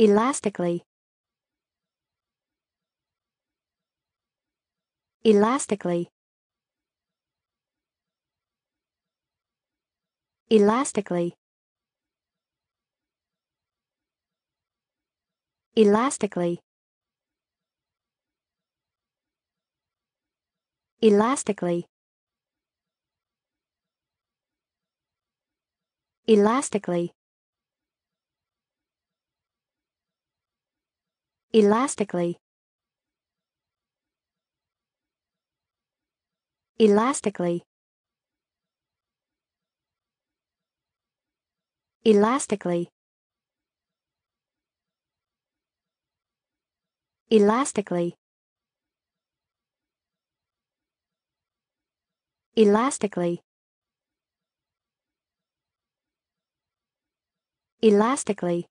elastically elastically elastically elastically elastically elastically elastically elastically elastically elastically elastically elastically